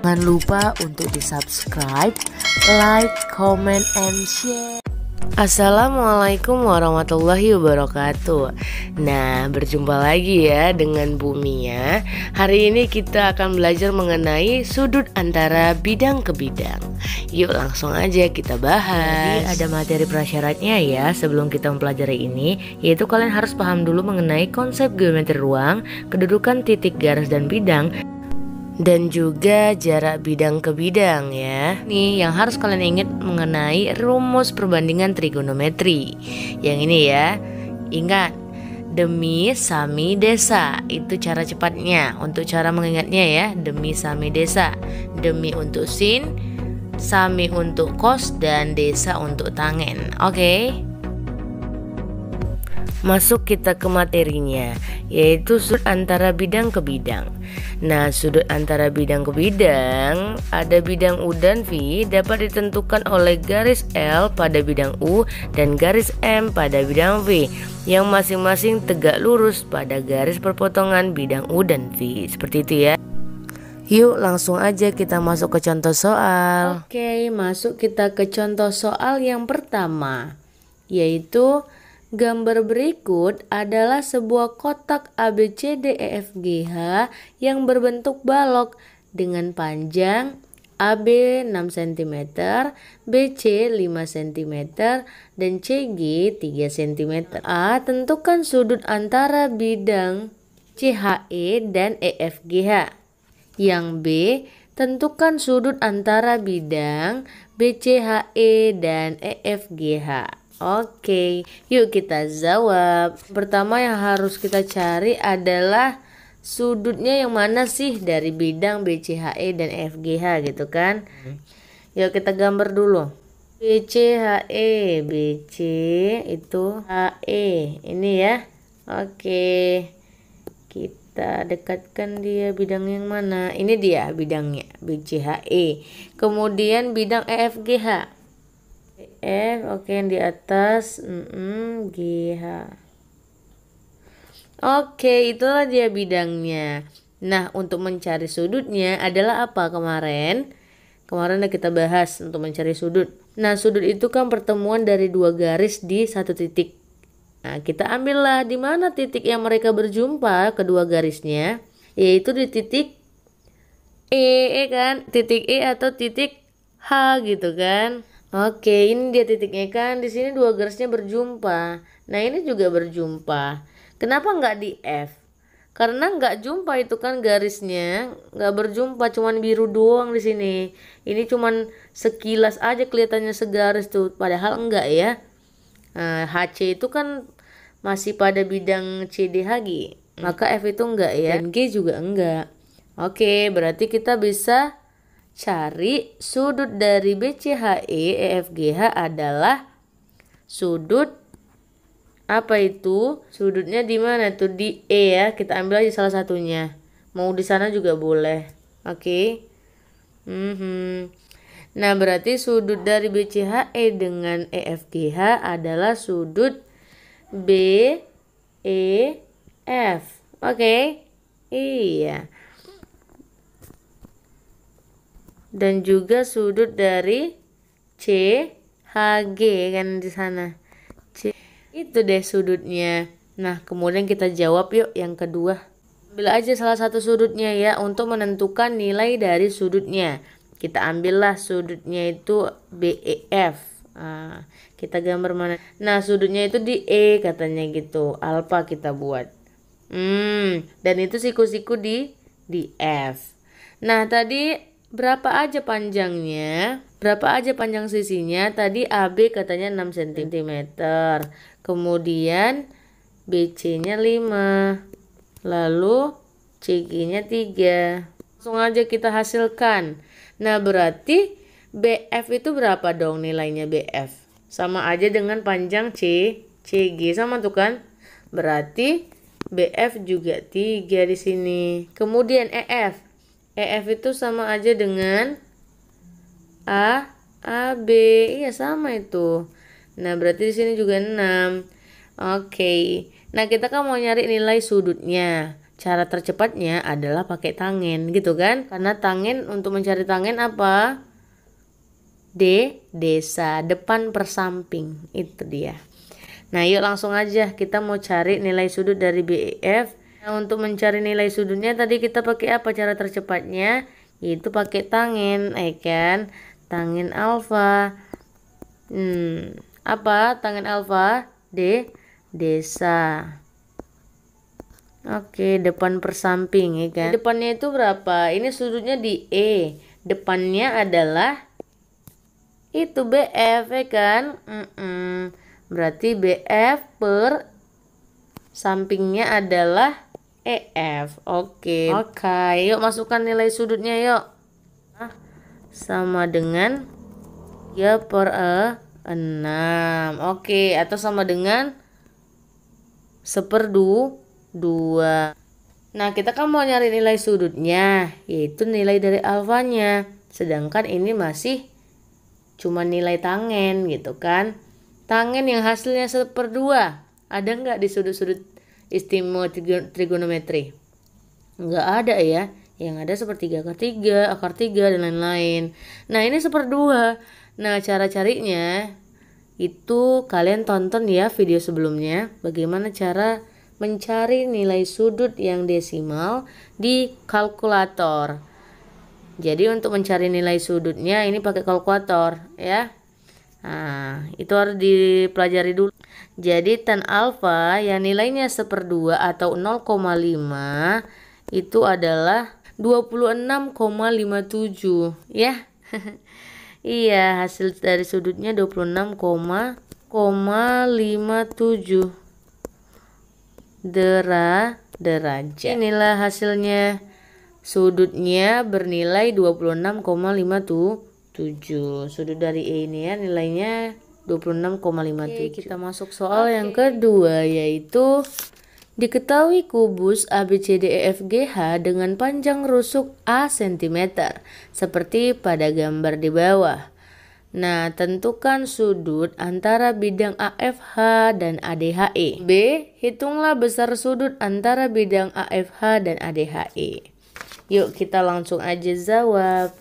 Jangan lupa untuk di subscribe, like, comment, and share. Assalamualaikum warahmatullahi wabarakatuh Nah berjumpa lagi ya dengan Bumi ya. Hari ini kita akan belajar mengenai sudut antara bidang ke bidang Yuk langsung aja kita bahas Jadi ada materi prasyaratnya ya sebelum kita mempelajari ini Yaitu kalian harus paham dulu mengenai konsep geometri ruang Kedudukan titik garis dan bidang dan juga jarak bidang ke bidang ya. Nih yang harus kalian ingat mengenai rumus perbandingan trigonometri. Yang ini ya. Ingat demi sami desa itu cara cepatnya untuk cara mengingatnya ya demi sami desa demi untuk sin sami untuk kos dan desa untuk tangen oke okay? Masuk kita ke materinya, yaitu sudut antara bidang ke bidang. Nah, sudut antara bidang ke bidang, ada bidang U dan V dapat ditentukan oleh garis L pada bidang U dan garis M pada bidang V yang masing-masing tegak lurus pada garis perpotongan bidang U dan V. Seperti itu ya. Yuk langsung aja kita masuk ke contoh soal. Oke, masuk kita ke contoh soal yang pertama, yaitu Gambar berikut adalah sebuah kotak ABCDEFGH yang berbentuk balok dengan panjang AB 6 cm, BC 5 cm, dan CG 3 cm. A. Tentukan sudut antara bidang CHE dan EFGH. Yang B. Tentukan sudut antara bidang BCHE dan EFGH. Oke, yuk kita jawab. Pertama yang harus kita cari adalah sudutnya yang mana sih dari bidang BCHE dan FGH gitu kan? Hmm. Yuk kita gambar dulu. BCHE, BC itu HE. Ini ya. Oke. Kita dekatkan dia bidang yang mana? Ini dia bidangnya BCHE. Kemudian bidang EFGH F oke yang di atas mm -mm, h Oke itulah dia bidangnya Nah untuk mencari sudutnya adalah apa kemarin? Kemarin kita bahas untuk mencari sudut Nah sudut itu kan pertemuan dari dua garis di satu titik Nah kita ambillah di mana titik yang mereka berjumpa kedua garisnya Yaitu di titik E, e kan titik E atau titik H gitu kan Oke, ini dia titiknya kan. Di sini dua garisnya berjumpa. Nah, ini juga berjumpa. Kenapa nggak di F? Karena nggak jumpa itu kan garisnya, nggak berjumpa, cuman biru doang di sini. Ini cuman sekilas aja kelihatannya segaris tuh, padahal enggak ya. Nah, HC itu kan masih pada bidang CDHG, maka F itu enggak ya, dan G juga enggak. Oke, berarti kita bisa Cari sudut dari BCHE EFGH adalah sudut apa itu? Sudutnya di mana tuh? Di E ya. Kita ambil aja salah satunya. Mau di sana juga boleh. Oke. Okay. Mm -hmm. Nah, berarti sudut dari BCHE dengan EFGH adalah sudut B E F. Oke. Okay? Iya. dan juga sudut dari C H G kan di sana. C itu deh sudutnya. Nah, kemudian kita jawab yuk yang kedua. Ambil aja salah satu sudutnya ya untuk menentukan nilai dari sudutnya. Kita ambillah sudutnya itu B BEF. Nah, kita gambar mana? Nah, sudutnya itu di E katanya gitu. Alfa kita buat. Hmm, dan itu siku-siku di di F. Nah, tadi berapa aja panjangnya berapa aja panjang sisinya tadi AB katanya 6 cm kemudian BC nya 5 lalu CG nya 3 langsung aja kita hasilkan nah berarti BF itu berapa dong nilainya BF sama aja dengan panjang C CG sama tuh kan berarti BF juga 3 di sini kemudian EF EF itu sama aja dengan A, AB. Iya, sama itu. Nah, berarti di sini juga 6. Oke. Okay. Nah, kita kan mau nyari nilai sudutnya. Cara tercepatnya adalah pakai tangen, gitu kan? Karena tangen untuk mencari tangen apa? D, desa, depan persamping. Itu dia. Nah, yuk langsung aja kita mau cari nilai sudut dari BEF Nah untuk mencari nilai sudutnya tadi kita pakai apa cara tercepatnya? Itu pakai tangen, eh ya kan? Tangen alfa. Hmm, apa tangen alfa? D, desa. Oke, depan persamping ikan ya kan? Depannya itu berapa? Ini sudutnya di E. Depannya adalah itu BF ya kan? Mm -mm. Berarti BF per sampingnya adalah f Oke. Okay. Oke, okay. yuk masukkan nilai sudutnya yuk. Nah, sama dengan ya per E 6. Oke, okay. atau sama dengan seperdu 2. Nah, kita kan mau nyari nilai sudutnya, yaitu nilai dari alfanya. Sedangkan ini masih cuma nilai tangen gitu kan. Tangen yang hasilnya seperdua. Ada nggak di sudut-sudut istimewa trigonometri nggak ada ya yang ada sepertiga akar tiga akar tiga dan lain-lain nah ini seperdua nah cara carinya itu kalian tonton ya video sebelumnya bagaimana cara mencari nilai sudut yang desimal di kalkulator jadi untuk mencari nilai sudutnya ini pakai kalkulator ya Nah, itu harus dipelajari dulu. Jadi tan alfa yang nilainya seperdua atau 0,5 itu adalah 26,57 ya. iya, hasil dari sudutnya 26,57 dera derajat. Inilah hasilnya. Sudutnya bernilai 26,57 7 sudut dari E ini ya nilainya 26,57 iya, okay, kita masuk soal okay. yang kedua yaitu Diketahui kubus ABCDEFGH dengan panjang rusuk A cm seperti pada gambar di bawah. Nah, tentukan sudut antara bidang AFH dan ADHE. B. Hitunglah besar sudut antara bidang AFH dan ADHE. Yuk kita langsung aja jawab.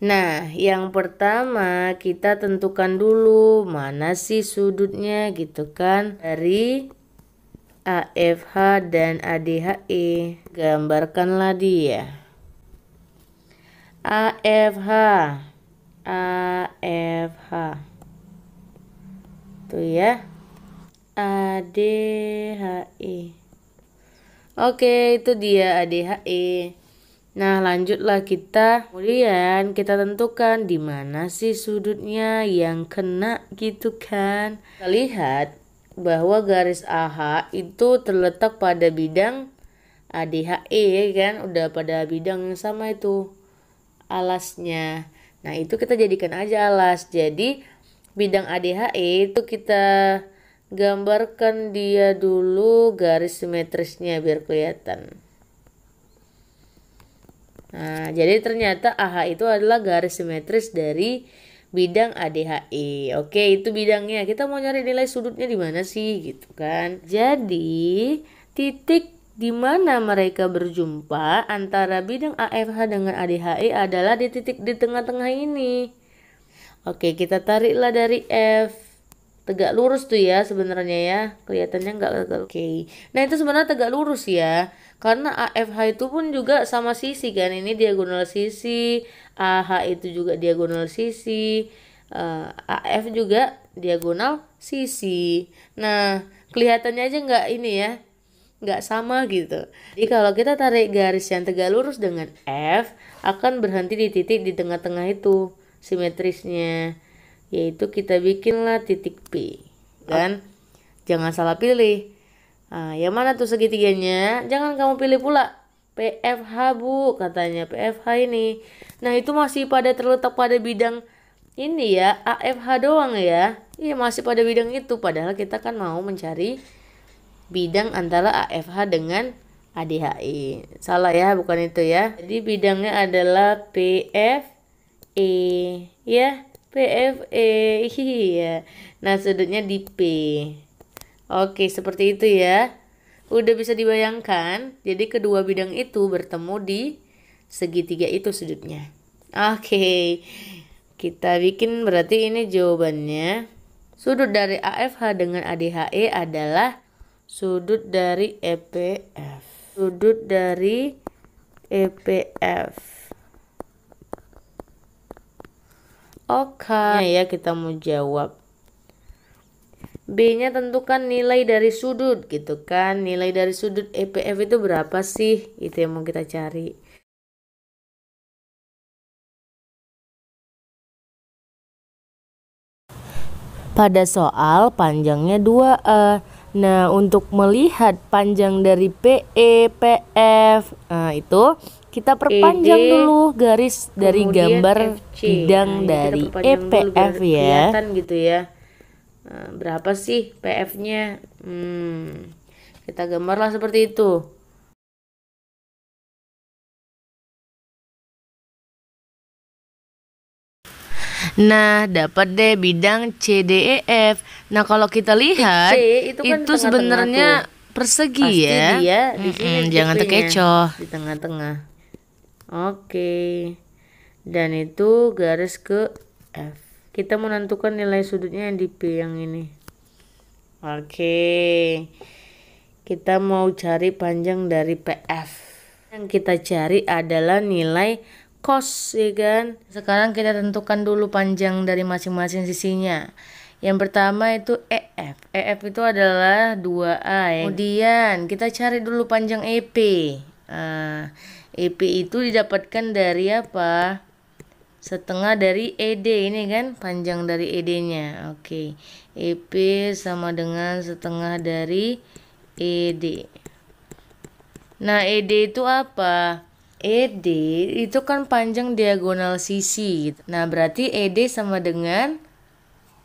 Nah, yang pertama kita tentukan dulu mana sih sudutnya gitu kan dari AFH dan ADHE. Gambarkanlah dia. AFH AFH tuh ya ADHE Oke, itu dia ADHE. Nah, lanjutlah kita. Kemudian kita tentukan di mana sih sudutnya yang kena gitu kan. Kita lihat bahwa garis AH itu terletak pada bidang ADHE kan, udah pada bidang yang sama itu alasnya. Nah, itu kita jadikan aja alas. Jadi bidang ADHE itu kita gambarkan dia dulu garis simetrisnya biar kelihatan. Nah, jadi ternyata AH itu adalah garis simetris dari bidang ADHE. Oke, itu bidangnya. Kita mau nyari nilai sudutnya di mana sih gitu kan. Jadi, titik di mana mereka berjumpa antara bidang AFH dengan ADHE adalah di titik di tengah-tengah ini. Oke, kita tariklah dari F tegak lurus tuh ya sebenarnya ya kelihatannya nggak oke okay. nah itu sebenarnya tegak lurus ya karena AFH itu pun juga sama sisi kan ini diagonal sisi AH itu juga diagonal sisi uh, eh, AF juga diagonal sisi nah kelihatannya aja nggak ini ya nggak sama gitu. Jadi kalau kita tarik garis yang tegak lurus dengan F akan berhenti di titik di tengah-tengah itu simetrisnya yaitu kita bikinlah titik P kan. Jangan salah pilih Nah, yang mana tuh segitiganya? Jangan kamu pilih pula. PFH bu, katanya PFH ini. Nah itu masih pada terletak pada bidang ini ya, AFH doang ya. Iya masih pada bidang itu, padahal kita kan mau mencari bidang antara AFH dengan ADHI. Salah ya, bukan itu ya. Jadi bidangnya adalah PFE ya, PFE. Iya. Nah, sudutnya di P. Oke, seperti itu ya. Udah bisa dibayangkan, jadi kedua bidang itu bertemu di segitiga itu sudutnya. Oke, kita bikin berarti ini jawabannya. Sudut dari AFH dengan ADHE adalah sudut dari EPF. Sudut dari EPF. Oke, okay. ya kita mau jawab. B-nya tentukan nilai dari sudut gitu kan. Nilai dari sudut EPF itu berapa sih? Itu yang mau kita cari. Pada soal panjangnya 2A. E. Nah, untuk melihat panjang dari PE, PF, nah e, itu kita perpanjang ED, dulu garis dari gambar FC. bidang nah, dari EPF e ya. gitu ya. Eh, berapa sih PF-nya? Hmm, kita gambarlah seperti itu. Nah, dapat deh bidang CDEF. Nah, kalau kita lihat C, itu, kan itu sebenarnya persegi Pasti ya. Dia di sini jangan terkecoh di tengah-tengah. Oke. Dan itu garis ke F kita menentukan nilai sudutnya yang di P yang ini oke okay. kita mau cari panjang dari PF yang kita cari adalah nilai cos ya kan sekarang kita tentukan dulu panjang dari masing-masing sisinya yang pertama itu EF EF itu adalah 2A ya. kemudian kita cari dulu panjang EP uh, ah, EP itu didapatkan dari apa setengah dari ED ini kan panjang dari ED-nya. Oke. EP sama dengan setengah dari ED. Nah, ED itu apa? ED itu kan panjang diagonal sisi Nah, berarti ED sama dengan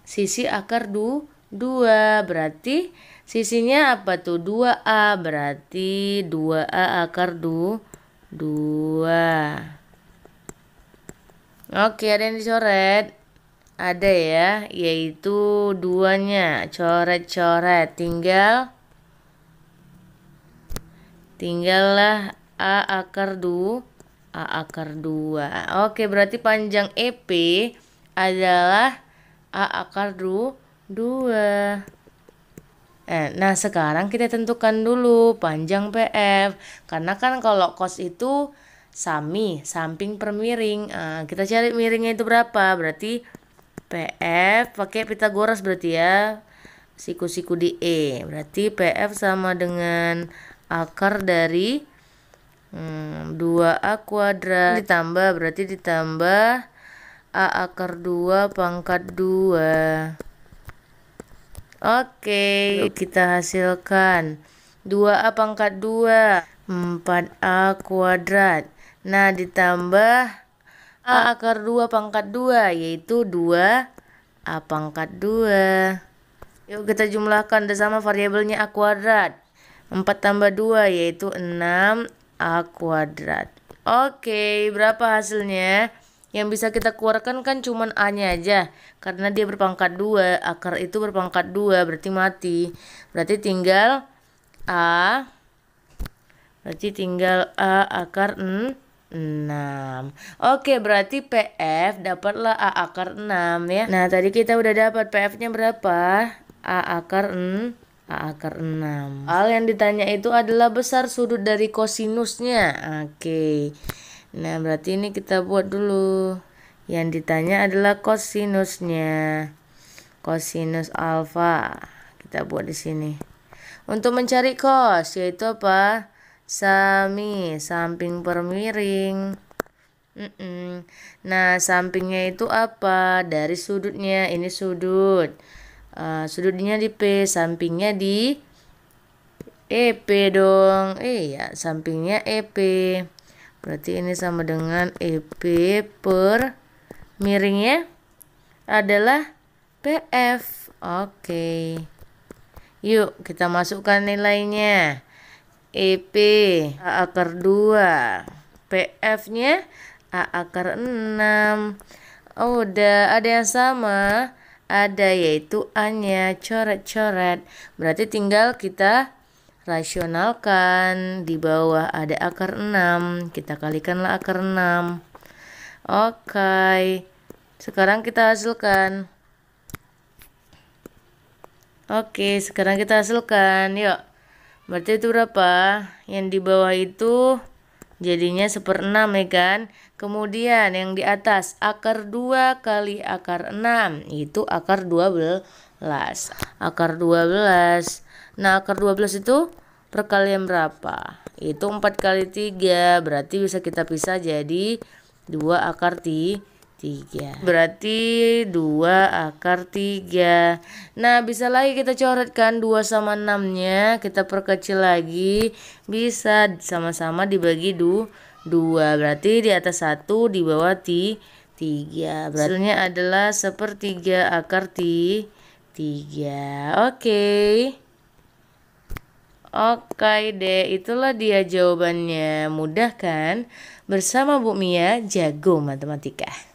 sisi akar du 2. Berarti sisinya apa tuh? 2A. Berarti 2A akar du 2. Oke, ada yang dicoret. Ada ya, yaitu duanya. Coret-coret. Tinggal tinggallah A akar 2, A akar 2. Oke, berarti panjang EP adalah A akar 2. Eh, nah sekarang kita tentukan dulu panjang PF. Karena kan kalau kos itu sami samping per miring nah, eh, kita cari miringnya itu berapa berarti PF pakai Pitagoras berarti ya siku-siku di E berarti PF sama dengan akar dari hmm, 2A kuadrat ditambah berarti ditambah A akar 2 pangkat 2 Oke, okay, kita hasilkan 2A pangkat 2 4A kuadrat Nah, ditambah A akar 2 pangkat 2, yaitu 2 A pangkat 2. Yuk kita jumlahkan sama variabelnya A kuadrat. 4 tambah 2 yaitu 6 A kuadrat. Oke, berapa hasilnya? Yang bisa kita keluarkan kan cuman A-nya aja. Karena dia berpangkat 2, akar itu berpangkat 2, berarti mati. Berarti tinggal A. Berarti tinggal A akar 6. 6. Oke, berarti PF dapatlah A akar 6 ya. Nah, tadi kita udah dapat PF-nya berapa? A akar 6. A akar 6. Hal yang ditanya itu adalah besar sudut dari kosinusnya. Oke. Nah, berarti ini kita buat dulu. Yang ditanya adalah kosinusnya. Kosinus alfa. Kita buat di sini. Untuk mencari kos yaitu apa? Sami, samping permiring. Mm -mm. Nah, sampingnya itu apa? Dari sudutnya, ini sudut. Uh, sudutnya di P, sampingnya di EP dong. Iya, e, sampingnya EP. Berarti ini sama dengan EP per miringnya adalah PF. Oke. Okay. Yuk, kita masukkan nilainya. EP A akar 2 PF-nya A akar 6 oh, udah ada yang sama ada yaitu A-nya coret-coret berarti tinggal kita rasionalkan di bawah ada akar 6 kita kalikanlah akar 6 oke okay. sekarang kita hasilkan oke sekarang kita hasilkan yuk Berarti itu berapa? Yang di bawah itu jadinya seperenam ya kan? Kemudian yang di atas akar 2 kali akar 6 itu akar 12. Akar 12. Nah, akar 12 itu perkalian berapa? Itu 4 kali 3 berarti bisa kita pisah jadi 2 akar 3. 3 Berarti 2 akar 3 Nah bisa lagi kita coretkan 2 sama 6 nya Kita perkecil lagi Bisa sama-sama dibagi 2 Berarti di atas 1 di bawah 3 Berarti Hasilnya adalah 1 3 akar 3 Oke okay. Oke okay deh, itulah dia jawabannya. Mudah kan? Bersama Bu Mia, jago matematika.